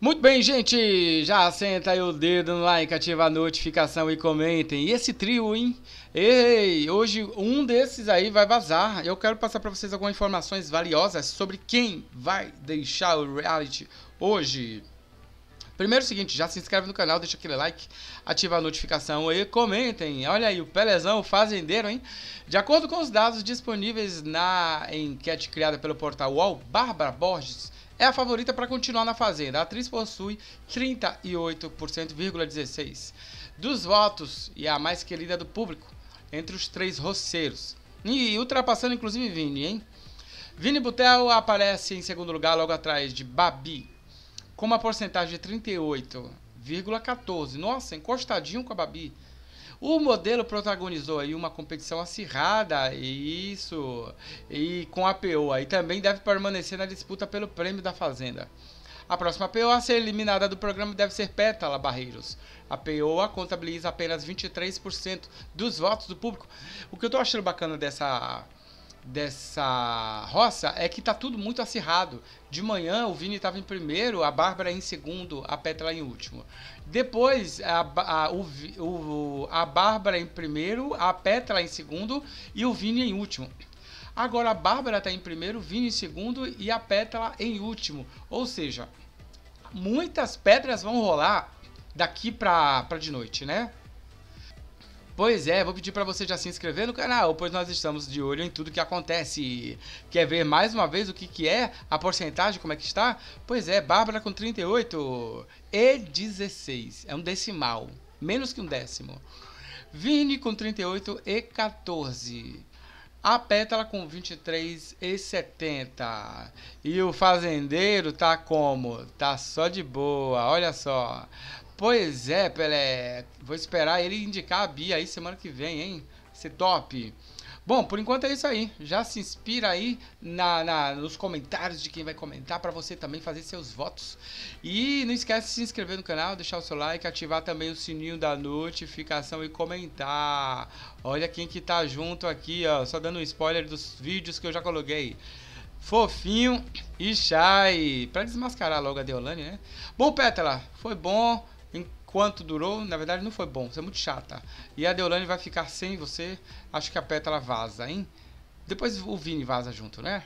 Muito bem, gente, já senta aí o dedo no like, ativa a notificação e comentem. E esse trio, hein? Ei, hoje um desses aí vai vazar. Eu quero passar para vocês algumas informações valiosas sobre quem vai deixar o reality hoje. Primeiro é o seguinte, já se inscreve no canal, deixa aquele like, ativa a notificação e comentem. Olha aí, o Pelezão, o fazendeiro, hein? De acordo com os dados disponíveis na enquete criada pelo portal UOL, Bárbara Borges é a favorita para continuar na Fazenda. A atriz possui 38,16% dos votos e é a mais querida do público entre os três roceiros. E ultrapassando inclusive Vini, hein? Vini Butel aparece em segundo lugar logo atrás de Babi, com uma porcentagem de 38,14. Nossa, encostadinho com a Babi. O modelo protagonizou aí uma competição acirrada, e isso, e com a POA, e também deve permanecer na disputa pelo prêmio da Fazenda. A próxima POA a ser eliminada do programa deve ser Pétala Barreiros. A POA contabiliza apenas 23% dos votos do público. O que eu tô achando bacana dessa dessa roça é que tá tudo muito acirrado. De manhã o Vini estava em primeiro, a Bárbara em segundo, a Petra em último. Depois a, a, o, o, a Bárbara em primeiro, a Petra em segundo e o Vini em último. Agora a Bárbara está em primeiro, o Vini em segundo e a Petra em último. Ou seja, muitas pedras vão rolar daqui para de noite, né? Pois é, vou pedir para você já se inscrever no canal, pois nós estamos de olho em tudo que acontece. Quer ver mais uma vez o que, que é a porcentagem, como é que está? Pois é, Bárbara com 38 e 16, é um decimal, menos que um décimo. Vini com 38 e 14. A Pétala com 23 e 70. E o fazendeiro tá como? Tá só de boa, olha só. Pois é, Pelé. Vou esperar ele indicar a Bia aí semana que vem, hein? Ser top. Bom, por enquanto é isso aí. Já se inspira aí na, na nos comentários de quem vai comentar para você também fazer seus votos. E não esquece de se inscrever no canal, deixar o seu like, ativar também o sininho da notificação e comentar. Olha quem que tá junto aqui, ó, só dando um spoiler dos vídeos que eu já coloquei. Fofinho e Shai, para desmascarar logo a Deolane, né? Bom, Pétala, foi bom Enquanto durou, na verdade não foi bom, você é muito chata. E a Deolane vai ficar sem você, acho que a ela vaza, hein? Depois o Vini vaza junto, né?